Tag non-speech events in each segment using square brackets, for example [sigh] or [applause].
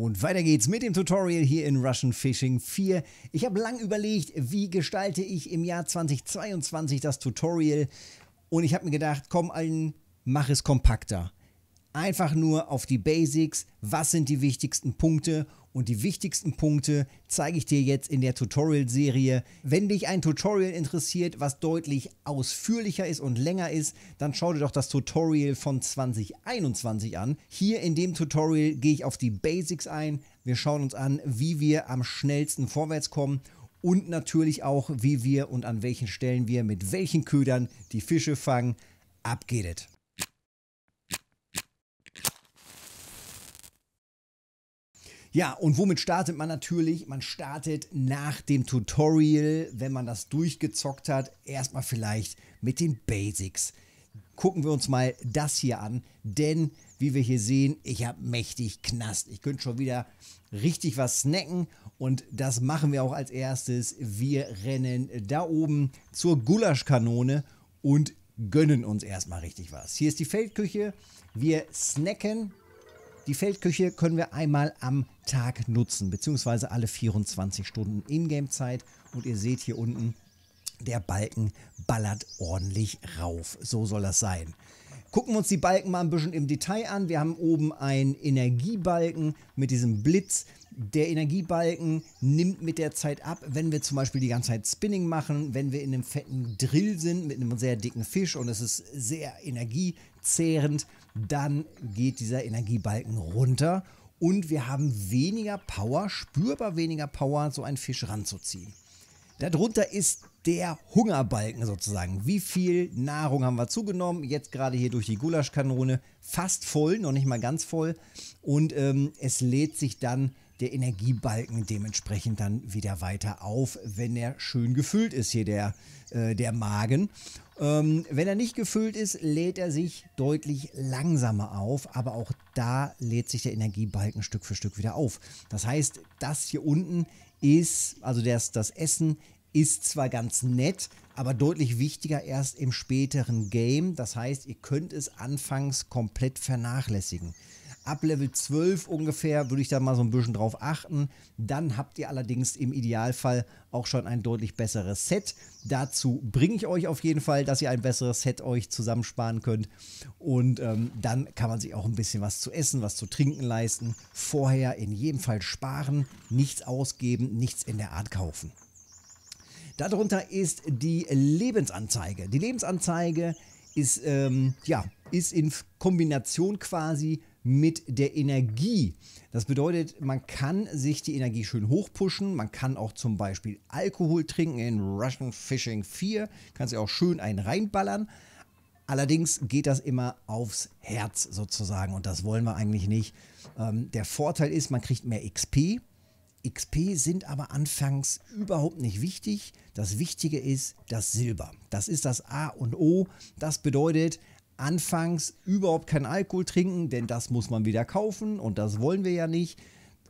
Und weiter geht's mit dem Tutorial hier in Russian Fishing 4. Ich habe lang überlegt, wie gestalte ich im Jahr 2022 das Tutorial und ich habe mir gedacht, komm allen, mach es kompakter. Einfach nur auf die Basics, was sind die wichtigsten Punkte und die wichtigsten Punkte zeige ich dir jetzt in der Tutorial-Serie. Wenn dich ein Tutorial interessiert, was deutlich ausführlicher ist und länger ist, dann schau dir doch das Tutorial von 2021 an. Hier in dem Tutorial gehe ich auf die Basics ein. Wir schauen uns an, wie wir am schnellsten vorwärts kommen und natürlich auch, wie wir und an welchen Stellen wir mit welchen Ködern die Fische fangen. Ab geht es! Ja, und womit startet man natürlich? Man startet nach dem Tutorial, wenn man das durchgezockt hat, erstmal vielleicht mit den Basics. Gucken wir uns mal das hier an, denn wie wir hier sehen, ich habe mächtig Knast. Ich könnte schon wieder richtig was snacken und das machen wir auch als erstes. Wir rennen da oben zur Gulaschkanone und gönnen uns erstmal richtig was. Hier ist die Feldküche. Wir snacken die Feldküche können wir einmal am Tag nutzen, beziehungsweise alle 24 Stunden Ingame-Zeit. Und ihr seht hier unten, der Balken ballert ordentlich rauf. So soll das sein. Gucken wir uns die Balken mal ein bisschen im Detail an. Wir haben oben einen Energiebalken mit diesem Blitz der Energiebalken nimmt mit der Zeit ab, wenn wir zum Beispiel die ganze Zeit Spinning machen, wenn wir in einem fetten Drill sind mit einem sehr dicken Fisch und es ist sehr energiezehrend, dann geht dieser Energiebalken runter und wir haben weniger Power, spürbar weniger Power, so einen Fisch ranzuziehen. Darunter ist der Hungerbalken sozusagen. Wie viel Nahrung haben wir zugenommen? Jetzt gerade hier durch die Gulaschkanone fast voll, noch nicht mal ganz voll. Und ähm, es lädt sich dann der Energiebalken dementsprechend dann wieder weiter auf, wenn er schön gefüllt ist hier, der, äh, der Magen. Ähm, wenn er nicht gefüllt ist, lädt er sich deutlich langsamer auf, aber auch da lädt sich der Energiebalken Stück für Stück wieder auf. Das heißt, das hier unten ist, also das, das Essen ist zwar ganz nett, aber deutlich wichtiger erst im späteren Game. Das heißt, ihr könnt es anfangs komplett vernachlässigen. Ab Level 12 ungefähr würde ich da mal so ein bisschen drauf achten. Dann habt ihr allerdings im Idealfall auch schon ein deutlich besseres Set. Dazu bringe ich euch auf jeden Fall, dass ihr ein besseres Set euch zusammensparen könnt. Und ähm, dann kann man sich auch ein bisschen was zu essen, was zu trinken leisten. Vorher in jedem Fall sparen, nichts ausgeben, nichts in der Art kaufen. Darunter ist die Lebensanzeige. Die Lebensanzeige ist, ähm, ja, ist in Kombination quasi mit der Energie. Das bedeutet, man kann sich die Energie schön hochpushen. Man kann auch zum Beispiel Alkohol trinken. In Russian Fishing 4 kannst du auch schön einen reinballern. Allerdings geht das immer aufs Herz sozusagen und das wollen wir eigentlich nicht. Ähm, der Vorteil ist, man kriegt mehr XP. XP sind aber anfangs überhaupt nicht wichtig. Das Wichtige ist das Silber. Das ist das A und O. Das bedeutet, Anfangs überhaupt keinen Alkohol trinken, denn das muss man wieder kaufen und das wollen wir ja nicht.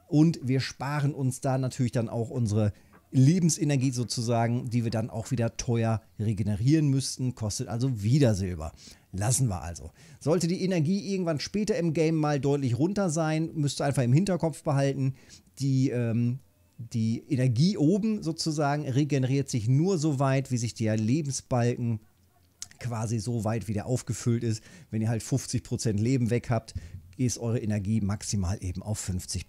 Und wir sparen uns da natürlich dann auch unsere Lebensenergie sozusagen, die wir dann auch wieder teuer regenerieren müssten, kostet also wieder Silber. Lassen wir also. Sollte die Energie irgendwann später im Game mal deutlich runter sein, müsst ihr einfach im Hinterkopf behalten, die, ähm, die Energie oben sozusagen regeneriert sich nur so weit, wie sich der Lebensbalken quasi so weit wieder aufgefüllt ist. Wenn ihr halt 50% Leben weg habt, ist eure Energie maximal eben auf 50%.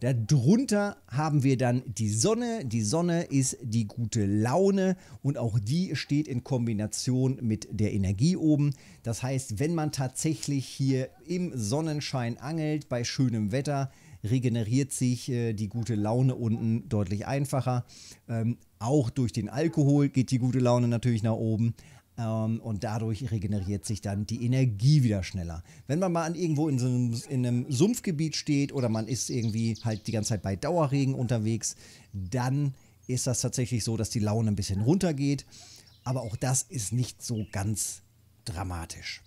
Darunter haben wir dann die Sonne. Die Sonne ist die gute Laune und auch die steht in Kombination mit der Energie oben. Das heißt, wenn man tatsächlich hier im Sonnenschein angelt, bei schönem Wetter, regeneriert sich äh, die gute Laune unten deutlich einfacher. Ähm, auch durch den Alkohol geht die gute Laune natürlich nach oben. Ähm, und dadurch regeneriert sich dann die Energie wieder schneller. Wenn man mal irgendwo in, so einem, in einem Sumpfgebiet steht oder man ist irgendwie halt die ganze Zeit bei Dauerregen unterwegs, dann ist das tatsächlich so, dass die Laune ein bisschen runtergeht. Aber auch das ist nicht so ganz dramatisch.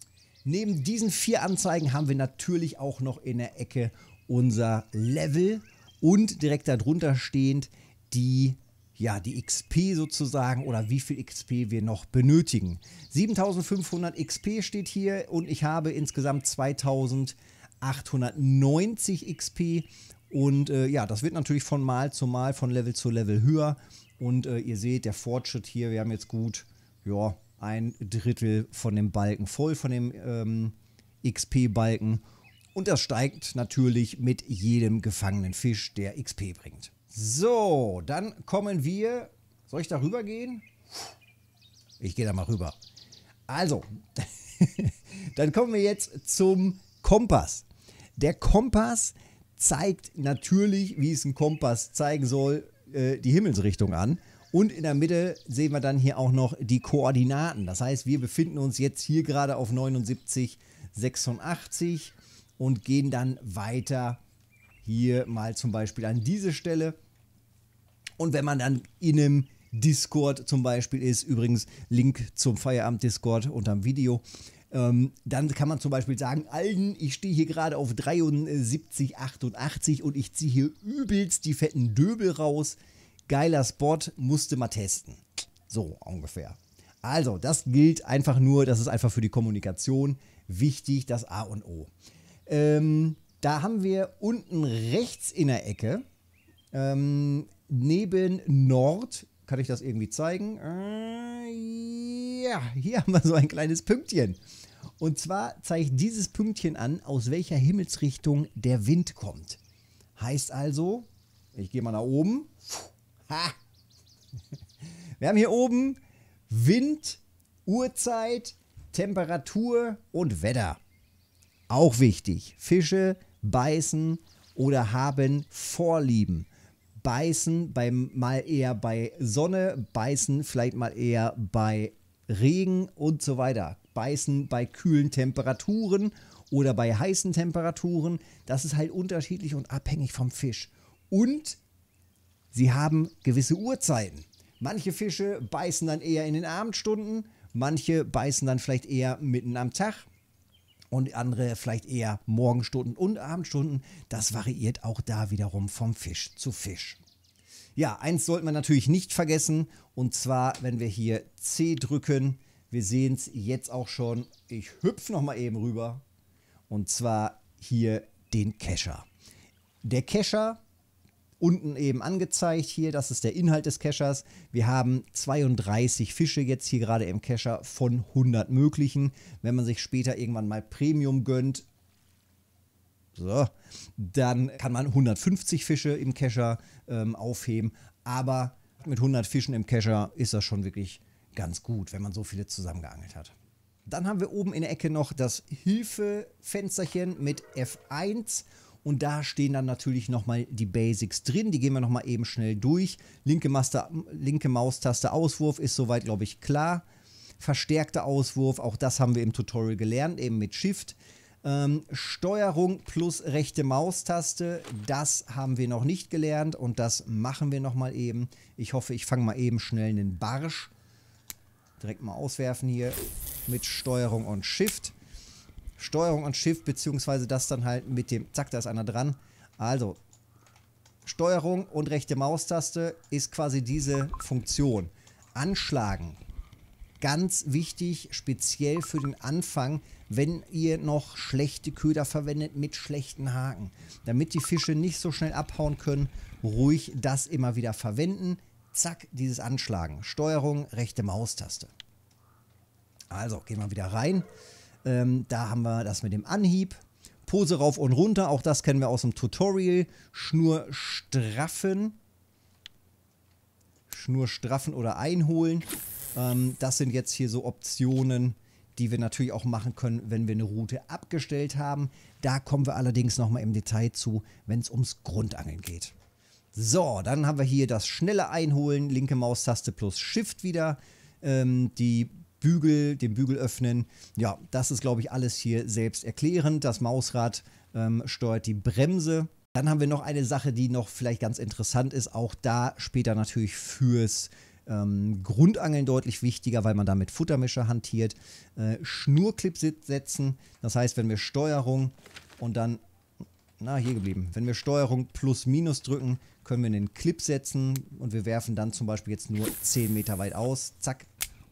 Neben diesen vier Anzeigen haben wir natürlich auch noch in der Ecke unser Level und direkt darunter stehend die ja, die XP sozusagen oder wie viel XP wir noch benötigen. 7500 XP steht hier und ich habe insgesamt 2890 XP und äh, ja, das wird natürlich von Mal zu Mal, von Level zu Level höher und äh, ihr seht, der Fortschritt hier, wir haben jetzt gut, ja, ein Drittel von dem Balken voll, von dem ähm, XP-Balken und das steigt natürlich mit jedem gefangenen Fisch, der XP bringt. So, dann kommen wir. Soll ich da rüber gehen? Ich gehe da mal rüber. Also, [laughs] dann kommen wir jetzt zum Kompass. Der Kompass zeigt natürlich, wie es ein Kompass zeigen soll, äh, die Himmelsrichtung an. Und in der Mitte sehen wir dann hier auch noch die Koordinaten. Das heißt, wir befinden uns jetzt hier gerade auf 79, 86 und gehen dann weiter hier mal zum Beispiel an diese Stelle. Und wenn man dann in einem Discord zum Beispiel ist, übrigens Link zum Feierabend-Discord unterm Video, ähm, dann kann man zum Beispiel sagen, Alden, ich stehe hier gerade auf 73, 88 und ich ziehe hier übelst die fetten Döbel raus. Geiler Spot, musste mal testen. So ungefähr. Also, das gilt einfach nur, das ist einfach für die Kommunikation wichtig, das A und O. Ähm, da haben wir unten rechts in der Ecke, ähm, neben Nord, kann ich das irgendwie zeigen? Äh, ja, hier haben wir so ein kleines Pünktchen. Und zwar zeigt dieses Pünktchen an, aus welcher Himmelsrichtung der Wind kommt. Heißt also, ich gehe mal nach oben. Ha! Wir haben hier oben Wind, Uhrzeit, Temperatur und Wetter. Auch wichtig. Fische, Fische beißen oder haben Vorlieben. Beißen beim, mal eher bei Sonne, beißen vielleicht mal eher bei Regen und so weiter. Beißen bei kühlen Temperaturen oder bei heißen Temperaturen. Das ist halt unterschiedlich und abhängig vom Fisch. Und sie haben gewisse Uhrzeiten. Manche Fische beißen dann eher in den Abendstunden, manche beißen dann vielleicht eher mitten am Tag, und andere vielleicht eher Morgenstunden und Abendstunden. Das variiert auch da wiederum vom Fisch zu Fisch. Ja, eins sollte man natürlich nicht vergessen und zwar, wenn wir hier C drücken, wir sehen es jetzt auch schon, ich hüpfe nochmal eben rüber und zwar hier den Kescher. Der Kescher unten eben angezeigt. Hier, das ist der Inhalt des Cachers. Wir haben 32 Fische jetzt hier gerade im Cacher von 100 möglichen. Wenn man sich später irgendwann mal Premium gönnt, so, dann kann man 150 Fische im Cacher ähm, aufheben. Aber mit 100 Fischen im Cacher ist das schon wirklich ganz gut, wenn man so viele zusammengeangelt hat. Dann haben wir oben in der Ecke noch das Hilfefensterchen mit F1 und da stehen dann natürlich nochmal die Basics drin. Die gehen wir nochmal eben schnell durch. Linke, Master, linke Maustaste Auswurf ist soweit, glaube ich, klar. Verstärkter Auswurf, auch das haben wir im Tutorial gelernt, eben mit Shift. Ähm, Steuerung plus rechte Maustaste, das haben wir noch nicht gelernt und das machen wir nochmal eben. Ich hoffe, ich fange mal eben schnell einen Barsch. Direkt mal auswerfen hier mit Steuerung und Shift. Steuerung und Shift, beziehungsweise das dann halt mit dem, zack, da ist einer dran. Also, Steuerung und rechte Maustaste ist quasi diese Funktion. Anschlagen, ganz wichtig, speziell für den Anfang, wenn ihr noch schlechte Köder verwendet mit schlechten Haken. Damit die Fische nicht so schnell abhauen können, ruhig das immer wieder verwenden. Zack, dieses Anschlagen. Steuerung, rechte Maustaste. Also, gehen wir wieder rein. Ähm, da haben wir das mit dem Anhieb. Pose rauf und runter, auch das kennen wir aus dem Tutorial. Schnur straffen. Schnur straffen oder einholen. Ähm, das sind jetzt hier so Optionen, die wir natürlich auch machen können, wenn wir eine Route abgestellt haben. Da kommen wir allerdings nochmal im Detail zu, wenn es ums Grundangeln geht. So, dann haben wir hier das schnelle Einholen, linke Maustaste plus Shift wieder. Ähm, die Bügel, den Bügel öffnen. Ja, das ist, glaube ich, alles hier selbst erklärend. Das Mausrad ähm, steuert die Bremse. Dann haben wir noch eine Sache, die noch vielleicht ganz interessant ist. Auch da später natürlich fürs ähm, Grundangeln deutlich wichtiger, weil man damit Futtermischer hantiert. Äh, Schnurclips setzen. Das heißt, wenn wir Steuerung und dann na, hier geblieben. Wenn wir Steuerung plus minus drücken, können wir einen Clip setzen und wir werfen dann zum Beispiel jetzt nur 10 Meter weit aus. Zack,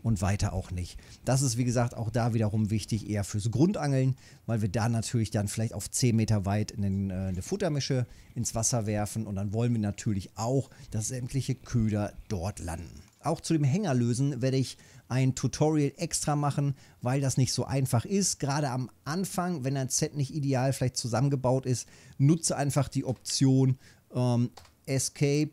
und weiter auch nicht. Das ist, wie gesagt, auch da wiederum wichtig, eher fürs Grundangeln, weil wir da natürlich dann vielleicht auf 10 Meter weit einen, äh, eine Futtermische ins Wasser werfen und dann wollen wir natürlich auch, dass sämtliche Köder dort landen. Auch zu dem Hängerlösen werde ich ein Tutorial extra machen, weil das nicht so einfach ist. Gerade am Anfang, wenn ein Set nicht ideal vielleicht zusammengebaut ist, nutze einfach die Option ähm, Escape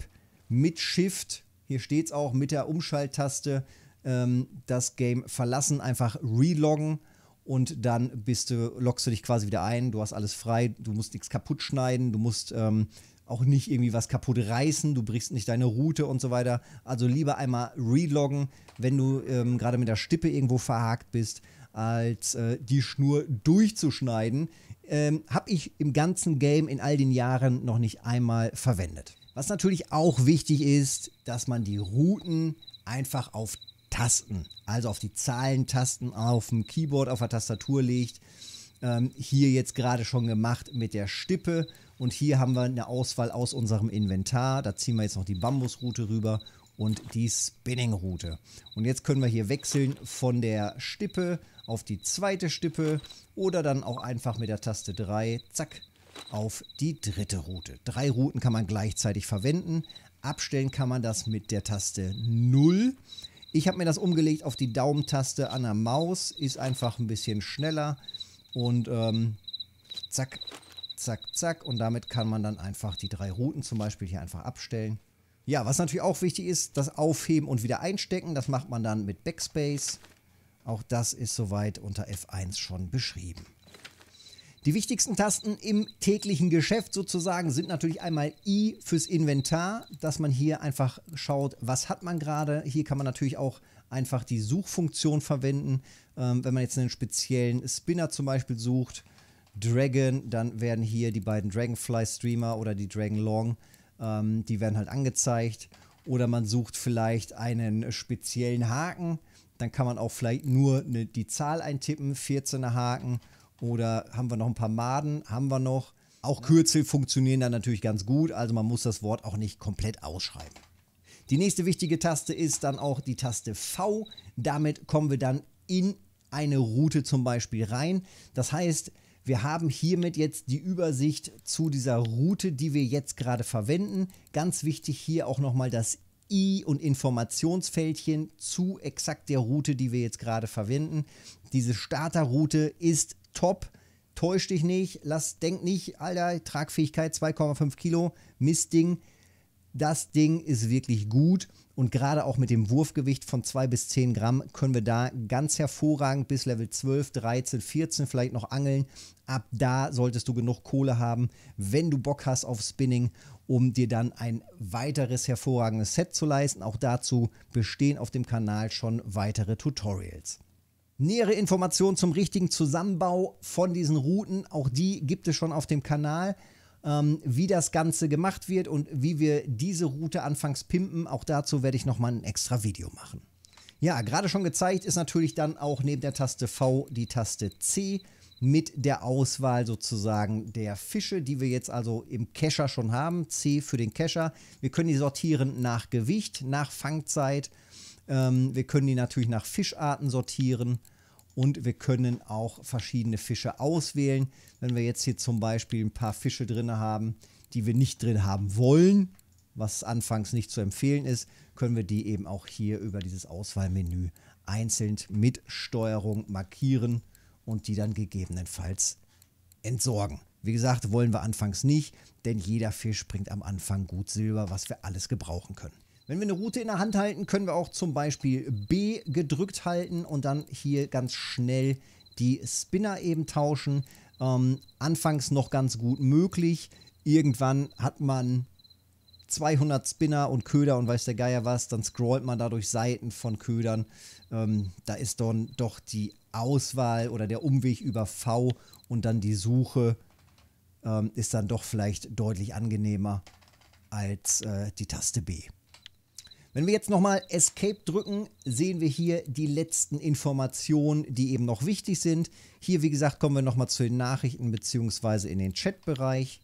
mit Shift, hier steht es auch, mit der Umschalttaste ähm, das Game verlassen, einfach reloggen und dann bist du, loggst du dich quasi wieder ein, du hast alles frei, du musst nichts kaputt schneiden, du musst ähm, auch nicht irgendwie was kaputt reißen, du brichst nicht deine Route und so weiter. Also lieber einmal reloggen, wenn du ähm, gerade mit der Stippe irgendwo verhakt bist, als äh, die Schnur durchzuschneiden. Ähm, Habe ich im ganzen Game in all den Jahren noch nicht einmal verwendet. Was natürlich auch wichtig ist, dass man die Routen einfach auf Tasten, also auf die Zahlentasten auf dem Keyboard, auf der Tastatur legt. Ähm, hier jetzt gerade schon gemacht mit der Stippe. Und hier haben wir eine Auswahl aus unserem Inventar. Da ziehen wir jetzt noch die Bambusroute rüber und die Spinningroute. Und jetzt können wir hier wechseln von der Stippe auf die zweite Stippe oder dann auch einfach mit der Taste 3, zack, auf die dritte Route. Drei Routen kann man gleichzeitig verwenden. Abstellen kann man das mit der Taste 0. Ich habe mir das umgelegt auf die Daumentaste an der Maus. Ist einfach ein bisschen schneller. Und ähm, zack, zack, zack. Und damit kann man dann einfach die drei Routen zum Beispiel hier einfach abstellen. Ja, was natürlich auch wichtig ist, das Aufheben und wieder einstecken. Das macht man dann mit Backspace. Auch das ist soweit unter F1 schon beschrieben. Die wichtigsten Tasten im täglichen Geschäft sozusagen sind natürlich einmal I fürs Inventar, dass man hier einfach schaut, was hat man gerade. Hier kann man natürlich auch einfach die Suchfunktion verwenden. Ähm, wenn man jetzt einen speziellen Spinner zum Beispiel sucht, Dragon, dann werden hier die beiden Dragonfly Streamer oder die Dragon Long, ähm, die werden halt angezeigt. Oder man sucht vielleicht einen speziellen Haken, dann kann man auch vielleicht nur ne, die Zahl eintippen, 14er Haken oder haben wir noch ein paar Maden? Haben wir noch? Auch Kürzel funktionieren dann natürlich ganz gut, also man muss das Wort auch nicht komplett ausschreiben. Die nächste wichtige Taste ist dann auch die Taste V. Damit kommen wir dann in eine Route zum Beispiel rein. Das heißt, wir haben hiermit jetzt die Übersicht zu dieser Route, die wir jetzt gerade verwenden. Ganz wichtig hier auch nochmal das I und Informationsfältchen zu exakt der Route, die wir jetzt gerade verwenden. Diese Starterroute ist top. Täusch dich nicht, lass, denk nicht, Alter, Tragfähigkeit 2,5 Kilo, Mistding. Das Ding ist wirklich gut und gerade auch mit dem Wurfgewicht von 2 bis 10 Gramm können wir da ganz hervorragend bis Level 12, 13, 14 vielleicht noch angeln. Ab da solltest du genug Kohle haben, wenn du Bock hast auf Spinning, um dir dann ein weiteres hervorragendes Set zu leisten. Auch dazu bestehen auf dem Kanal schon weitere Tutorials. Nähere Informationen zum richtigen Zusammenbau von diesen Routen, auch die gibt es schon auf dem Kanal. Ähm, wie das Ganze gemacht wird und wie wir diese Route anfangs pimpen, auch dazu werde ich nochmal ein extra Video machen. Ja, gerade schon gezeigt ist natürlich dann auch neben der Taste V die Taste C mit der Auswahl sozusagen der Fische, die wir jetzt also im Kescher schon haben. C für den Kescher. Wir können die sortieren nach Gewicht, nach Fangzeit, ähm, wir können die natürlich nach Fischarten sortieren und wir können auch verschiedene Fische auswählen. Wenn wir jetzt hier zum Beispiel ein paar Fische drin haben, die wir nicht drin haben wollen, was anfangs nicht zu empfehlen ist, können wir die eben auch hier über dieses Auswahlmenü einzeln mit Steuerung markieren und die dann gegebenenfalls entsorgen. Wie gesagt, wollen wir anfangs nicht, denn jeder Fisch bringt am Anfang gut Silber, was wir alles gebrauchen können. Wenn wir eine Route in der Hand halten, können wir auch zum Beispiel B gedrückt halten und dann hier ganz schnell die Spinner eben tauschen. Ähm, anfangs noch ganz gut möglich. Irgendwann hat man 200 Spinner und Köder und weiß der Geier was, dann scrollt man da durch Seiten von Ködern. Ähm, da ist dann doch die Auswahl oder der Umweg über V und dann die Suche ähm, ist dann doch vielleicht deutlich angenehmer als äh, die Taste B. Wenn wir jetzt nochmal Escape drücken, sehen wir hier die letzten Informationen, die eben noch wichtig sind. Hier, wie gesagt, kommen wir nochmal zu den Nachrichten bzw. in den Chatbereich.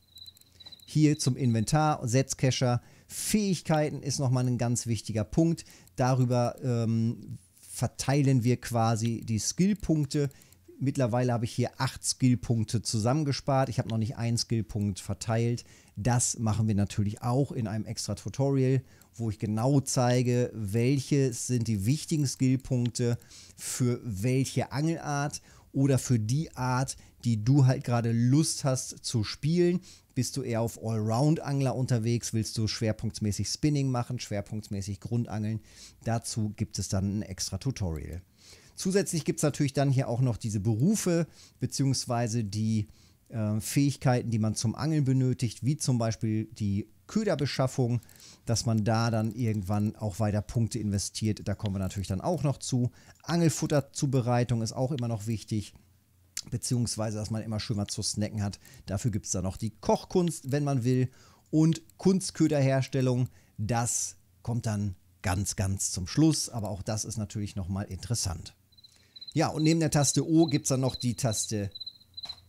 Hier zum Inventar, Setzcacher. Fähigkeiten ist nochmal ein ganz wichtiger Punkt. Darüber ähm, verteilen wir quasi die Skillpunkte. punkte Mittlerweile habe ich hier acht Skillpunkte zusammengespart. Ich habe noch nicht einen Skillpunkt verteilt. Das machen wir natürlich auch in einem extra Tutorial, wo ich genau zeige, welche sind die wichtigen Skillpunkte für welche Angelart oder für die Art, die du halt gerade Lust hast zu spielen. Bist du eher auf Allround-Angler unterwegs? Willst du schwerpunktmäßig Spinning machen, schwerpunktmäßig Grundangeln? Dazu gibt es dann ein extra Tutorial. Zusätzlich gibt es natürlich dann hier auch noch diese Berufe beziehungsweise die äh, Fähigkeiten, die man zum Angeln benötigt, wie zum Beispiel die Köderbeschaffung, dass man da dann irgendwann auch weiter Punkte investiert. Da kommen wir natürlich dann auch noch zu. Angelfutterzubereitung ist auch immer noch wichtig beziehungsweise dass man immer schön mal zu snacken hat. Dafür gibt es dann noch die Kochkunst, wenn man will, und Kunstköderherstellung. Das kommt dann ganz, ganz zum Schluss, aber auch das ist natürlich nochmal interessant. Ja, und neben der Taste O gibt es dann noch die Taste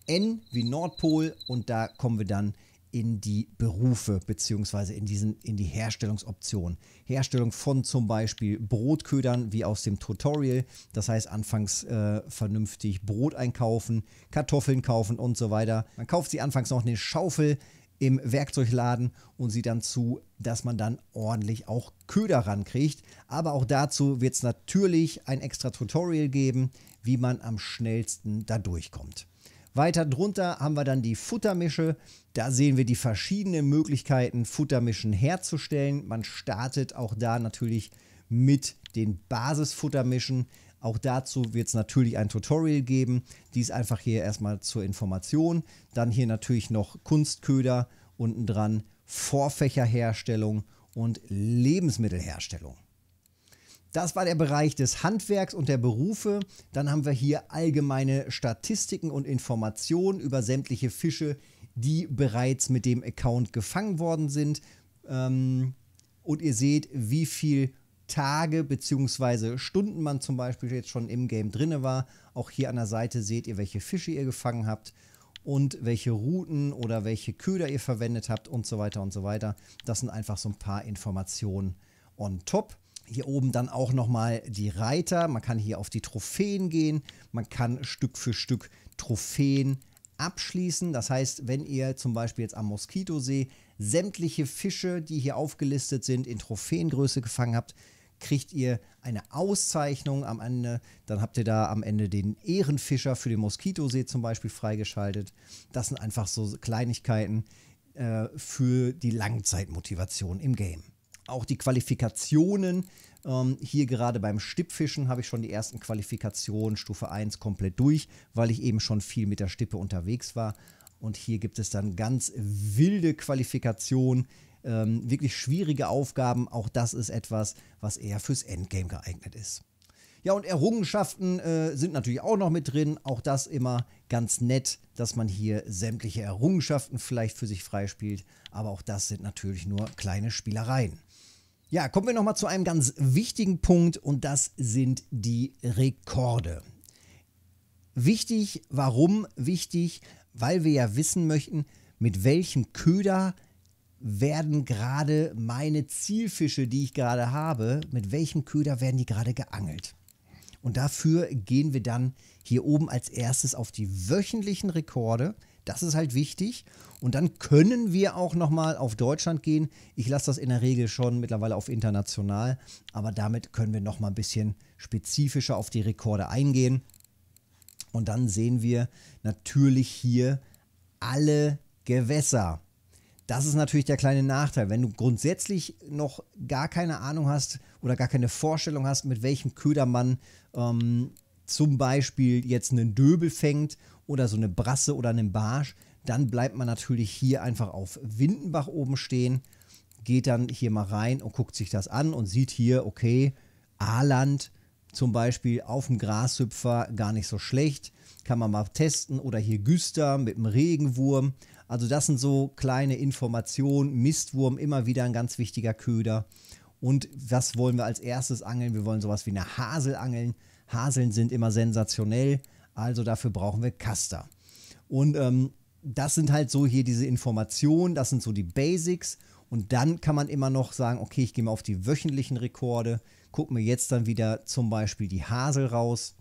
N wie Nordpol und da kommen wir dann in die Berufe beziehungsweise in, in die Herstellungsoptionen. Herstellung von zum Beispiel Brotködern wie aus dem Tutorial. Das heißt, anfangs äh, vernünftig Brot einkaufen, Kartoffeln kaufen und so weiter. Man kauft sie anfangs noch eine Schaufel, im Werkzeugladen und sieht dann zu, dass man dann ordentlich auch Köder rankriegt. Aber auch dazu wird es natürlich ein extra Tutorial geben, wie man am schnellsten da durchkommt. Weiter drunter haben wir dann die Futtermische. Da sehen wir die verschiedenen Möglichkeiten, Futtermischen herzustellen. Man startet auch da natürlich mit den Basisfuttermischen, auch dazu wird es natürlich ein Tutorial geben. Dies einfach hier erstmal zur Information. Dann hier natürlich noch Kunstköder, unten dran Vorfächerherstellung und Lebensmittelherstellung. Das war der Bereich des Handwerks und der Berufe. Dann haben wir hier allgemeine Statistiken und Informationen über sämtliche Fische, die bereits mit dem Account gefangen worden sind. Ähm, und ihr seht, wie viel Tage bzw. Stunden man zum Beispiel jetzt schon im Game drinne war. Auch hier an der Seite seht ihr, welche Fische ihr gefangen habt und welche Routen oder welche Köder ihr verwendet habt und so weiter und so weiter. Das sind einfach so ein paar Informationen on top. Hier oben dann auch nochmal die Reiter. Man kann hier auf die Trophäen gehen. Man kann Stück für Stück Trophäen abschließen. Das heißt, wenn ihr zum Beispiel jetzt am Moskitosee sämtliche Fische, die hier aufgelistet sind, in Trophäengröße gefangen habt, kriegt ihr eine Auszeichnung am Ende. Dann habt ihr da am Ende den Ehrenfischer für den Moskitosee zum Beispiel freigeschaltet. Das sind einfach so Kleinigkeiten äh, für die Langzeitmotivation im Game. Auch die Qualifikationen. Ähm, hier gerade beim Stippfischen habe ich schon die ersten Qualifikationen Stufe 1 komplett durch, weil ich eben schon viel mit der Stippe unterwegs war. Und hier gibt es dann ganz wilde Qualifikationen, ähm, wirklich schwierige Aufgaben. Auch das ist etwas, was eher fürs Endgame geeignet ist. Ja, und Errungenschaften äh, sind natürlich auch noch mit drin. Auch das immer ganz nett, dass man hier sämtliche Errungenschaften vielleicht für sich freispielt. Aber auch das sind natürlich nur kleine Spielereien. Ja, kommen wir nochmal zu einem ganz wichtigen Punkt und das sind die Rekorde. Wichtig, warum wichtig? Weil wir ja wissen möchten, mit welchem Köder werden gerade meine Zielfische, die ich gerade habe, mit welchem Köder werden die gerade geangelt? Und dafür gehen wir dann hier oben als erstes auf die wöchentlichen Rekorde. Das ist halt wichtig. Und dann können wir auch nochmal auf Deutschland gehen. Ich lasse das in der Regel schon mittlerweile auf international. Aber damit können wir nochmal ein bisschen spezifischer auf die Rekorde eingehen. Und dann sehen wir natürlich hier alle Gewässer. Das ist natürlich der kleine Nachteil. Wenn du grundsätzlich noch gar keine Ahnung hast oder gar keine Vorstellung hast, mit welchem Köder man ähm, zum Beispiel jetzt einen Döbel fängt oder so eine Brasse oder einen Barsch, dann bleibt man natürlich hier einfach auf Windenbach oben stehen, geht dann hier mal rein und guckt sich das an und sieht hier, okay, Aaland zum Beispiel auf dem Grashüpfer gar nicht so schlecht, kann man mal testen oder hier Güster mit dem Regenwurm. Also das sind so kleine Informationen. Mistwurm immer wieder ein ganz wichtiger Köder. Und was wollen wir als erstes angeln? Wir wollen sowas wie eine Hasel angeln. Haseln sind immer sensationell, also dafür brauchen wir Caster. Und ähm, das sind halt so hier diese Informationen, das sind so die Basics. Und dann kann man immer noch sagen, okay, ich gehe mal auf die wöchentlichen Rekorde, gucke mir jetzt dann wieder zum Beispiel die Hasel raus,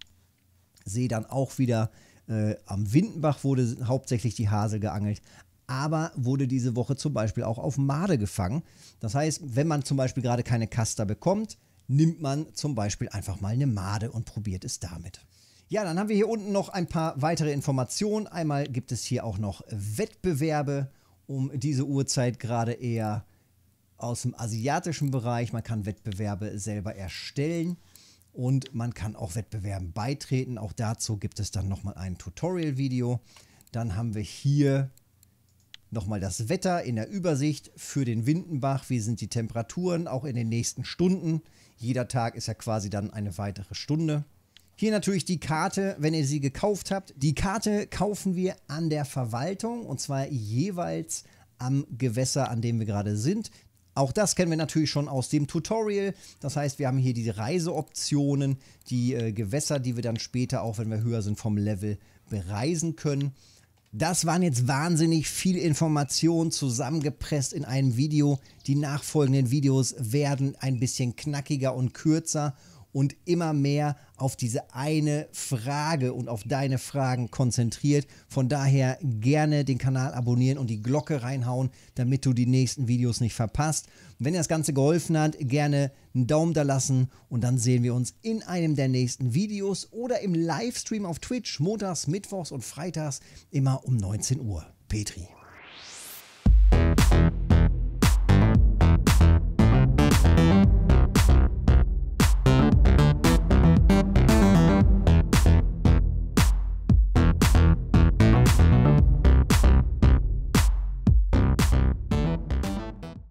sehe dann auch wieder äh, am Windenbach wurde hauptsächlich die Hasel geangelt, aber wurde diese Woche zum Beispiel auch auf Made gefangen. Das heißt, wenn man zum Beispiel gerade keine Kaster bekommt, nimmt man zum Beispiel einfach mal eine Made und probiert es damit. Ja, dann haben wir hier unten noch ein paar weitere Informationen. Einmal gibt es hier auch noch Wettbewerbe um diese Uhrzeit gerade eher aus dem asiatischen Bereich. Man kann Wettbewerbe selber erstellen und man kann auch Wettbewerben beitreten. Auch dazu gibt es dann nochmal ein Tutorial-Video. Dann haben wir hier nochmal das Wetter in der Übersicht für den Windenbach. Wie sind die Temperaturen auch in den nächsten Stunden? Jeder Tag ist ja quasi dann eine weitere Stunde. Hier natürlich die Karte, wenn ihr sie gekauft habt. Die Karte kaufen wir an der Verwaltung und zwar jeweils am Gewässer, an dem wir gerade sind. Auch das kennen wir natürlich schon aus dem Tutorial. Das heißt, wir haben hier die Reiseoptionen, die äh, Gewässer, die wir dann später, auch wenn wir höher sind vom Level, bereisen können. Das waren jetzt wahnsinnig viel Informationen zusammengepresst in einem Video. Die nachfolgenden Videos werden ein bisschen knackiger und kürzer und immer mehr auf diese eine Frage und auf deine Fragen konzentriert. Von daher gerne den Kanal abonnieren und die Glocke reinhauen, damit du die nächsten Videos nicht verpasst. Und wenn dir das Ganze geholfen hat, gerne einen Daumen da lassen und dann sehen wir uns in einem der nächsten Videos oder im Livestream auf Twitch montags, mittwochs und freitags immer um 19 Uhr. Petri.